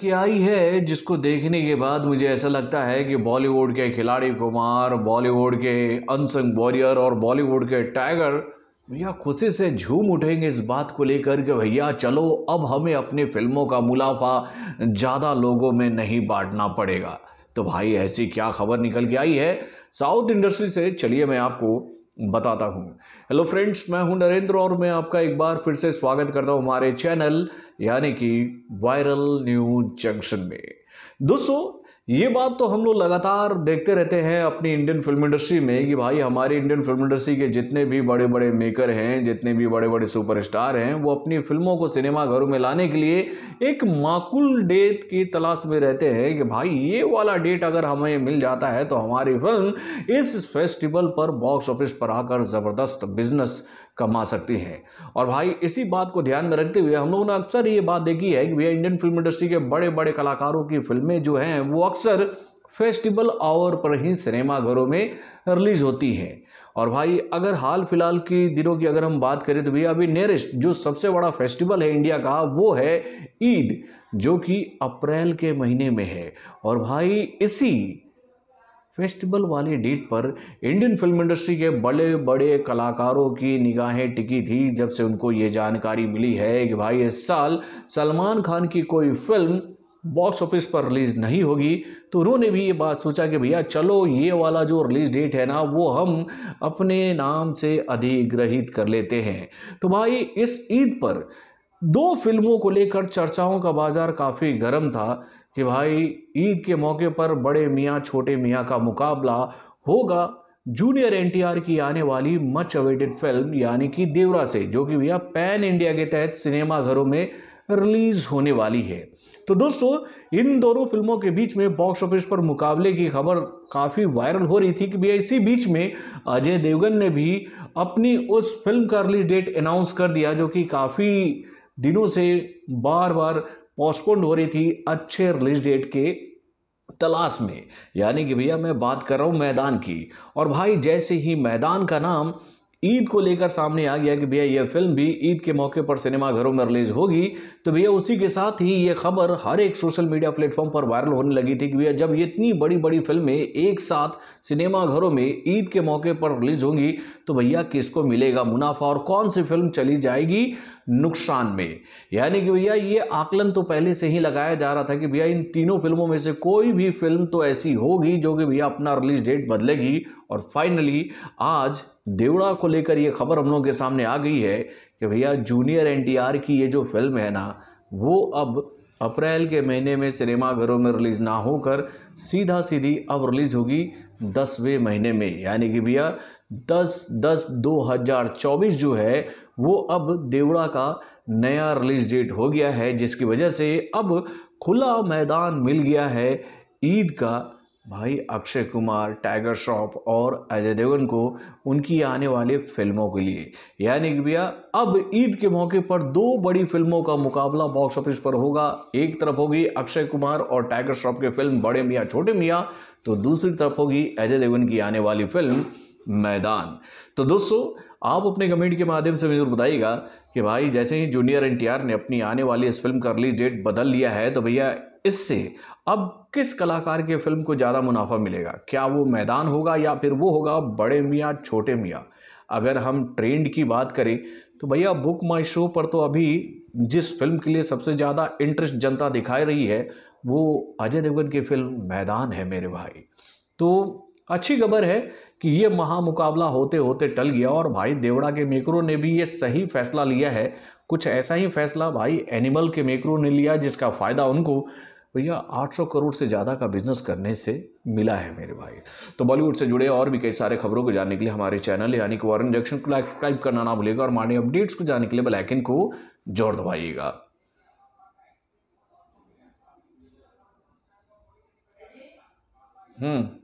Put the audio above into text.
की आई है जिसको देखने के बाद मुझे ऐसा लगता है कि बॉलीवुड के खिलाड़ी कुमार बॉलीवुड के अनसंग वॉरियर और बॉलीवुड के टाइगर भैया खुशी से झूम उठेंगे इस बात को लेकर के भैया चलो अब हमें अपनी फिल्मों का मुनाफा ज़्यादा लोगों में नहीं बांटना पड़ेगा तो भाई ऐसी क्या खबर निकल के आई है साउथ इंडस्ट्री से चलिए मैं आपको बताता हूँ हेलो फ्रेंड्स मैं हूँ नरेंद्र और मैं आपका एक बार फिर से स्वागत करता हूँ हमारे चैनल यानी कि वायरल न्यूज जंक्शन में दोस्तों ये बात तो हम लोग लगातार देखते रहते हैं अपनी इंडियन फिल्म इंडस्ट्री में कि भाई हमारी इंडियन फिल्म इंडस्ट्री के जितने भी बड़े बड़े मेकर हैं जितने भी बड़े बड़े सुपरस्टार हैं वो अपनी फिल्मों को सिनेमाघरों में लाने के लिए एक माकूल डेट की तलाश में रहते हैं कि भाई ये वाला डेट अगर हमें मिल जाता है तो हमारी फिल्म इस फेस्टिवल पर बॉक्स ऑफिस पर आकर ज़बरदस्त बिजनेस कमा सकती है और भाई इसी बात को ध्यान में रखते हुए हम लोगों ने अक्सर ये बात देखी है कि भैया इंडियन फिल्म इंडस्ट्री के बड़े बड़े कलाकारों की फिल्में जो हैं वो अक्सर फेस्टिवल आवर पर ही सिनेमाघरों में रिलीज होती है और भाई अगर हाल फिलहाल की दिनों की अगर हम बात करें तो भैया अभी नियरेस्ट जो सबसे बड़ा फेस्टिवल है इंडिया का वो है ईद जो कि अप्रैल के महीने में है और भाई इसी फेस्टिवल वाली डेट पर इंडियन फिल्म इंडस्ट्री के बड़े बड़े कलाकारों की निगाहें टिकी थी जब से उनको ये जानकारी मिली है कि भाई इस साल सलमान खान की कोई फिल्म बॉक्स ऑफिस पर रिलीज़ नहीं होगी तो उन्होंने भी ये बात सोचा कि भैया चलो ये वाला जो रिलीज़ डेट है ना वो हम अपने नाम से अधिग्रहित कर लेते हैं तो भाई इस ईद पर दो फिल्मों को लेकर चर्चाओं का बाज़ार काफ़ी गर्म था कि भाई ईद के मौके पर बड़े मियाँ छोटे मियाँ का मुकाबला होगा जूनियर एन की आने वाली मच अवेटेड फिल्म यानी कि देवरा से जो कि भैया पैन इंडिया के तहत सिनेमाघरों में रिलीज होने वाली है तो दोस्तों इन दोनों फिल्मों के बीच में बॉक्स ऑफिस पर मुकाबले की खबर काफ़ी वायरल हो रही थी कि भैया इसी बीच में अजय देवगन ने भी अपनी उस फिल्म का रिलीज डेट अनाउंस कर दिया जो कि काफ़ी दिनों से बार बार पोस्टपोन्ड हो रही थी अच्छे रिलीज डेट के तलाश में यानी कि भैया मैं बात कर रहा हूँ मैदान की और भाई जैसे ही मैदान का नाम ईद को लेकर सामने आ गया कि भैया यह फिल्म भी ईद के मौके पर सिनेमाघरों में रिलीज होगी तो भैया उसी के साथ ही ये खबर हर एक सोशल मीडिया प्लेटफॉर्म पर वायरल होने लगी थी कि भैया जब ये इतनी बड़ी बड़ी फिल्में एक साथ सिनेमाघरों में ईद के मौके पर रिलीज होंगी तो भैया किसको मिलेगा मुनाफा और कौन सी फिल्म चली जाएगी नुकसान में यानी कि भैया ये आकलन तो पहले से ही लगाया जा रहा था कि भैया इन तीनों फिल्मों में से कोई भी फिल्म तो ऐसी होगी जो कि भैया अपना रिलीज डेट बदलेगी और फाइनली आज देवड़ा को लेकर ये खबर हम लोगों के सामने आ गई है कि भैया जूनियर एनटीआर की ये जो फिल्म है ना वो अब अप्रैल के महीने में सिनेमा घरों में रिलीज़ ना होकर सीधा सीधी अब रिलीज़ होगी दसवें महीने में यानी कि भैया दस दस दो हज़ार चौबीस जो है वो अब देवड़ा का नया रिलीज डेट हो गया है जिसकी वजह से अब खुला मैदान मिल गया है ईद का भाई अक्षय कुमार टाइगर श्रॉफ और अजय देवगन को उनकी आने वाली फिल्मों के लिए यानी कि भैया अब ईद के मौके पर दो बड़ी फिल्मों का मुकाबला बॉक्स ऑफिस पर होगा एक तरफ होगी अक्षय कुमार और टाइगर श्रॉफ की फिल्म बड़े मियाँ छोटे मियाँ तो दूसरी तरफ होगी अजय देवगन की आने वाली फिल्म मैदान तो दोस्तों आप अपने कमेंट के माध्यम से जरूर बताइएगा कि भाई जैसे ही जूनियर एन ने अपनी आने वाली इस फिल्म का रिलीज डेट बदल लिया है तो भैया इससे अब किस कलाकार के फिल्म को ज़्यादा मुनाफा मिलेगा क्या वो मैदान होगा या फिर वो होगा बड़े मियाँ छोटे मियाँ अगर हम ट्रेंड की बात करें तो भैया बुक माई शो पर तो अभी जिस फिल्म के लिए सबसे ज़्यादा इंटरेस्ट जनता दिखाई रही है वो अजय देवगन की फिल्म मैदान है मेरे भाई तो अच्छी खबर है कि ये महामुकाबला होते होते टल गया और भाई देवड़ा के मेकरों ने भी ये सही फैसला लिया है कुछ ऐसा ही फैसला भाई एनिमल के मेकरों ने लिया जिसका फ़ायदा उनको भैया 800 करोड़ से ज़्यादा का बिजनेस करने से मिला है मेरे भाई तो बॉलीवुड से जुड़े और भी कई सारे खबरों को जानने के लिए हमारे चैनल यानी कि वॉरन जंक्शन को सब्सक्राइब करना ना भूलिएगा और हमारे अपडेट्स को जानने के लिए बलैकिन को जोर दबाइएगा हम्म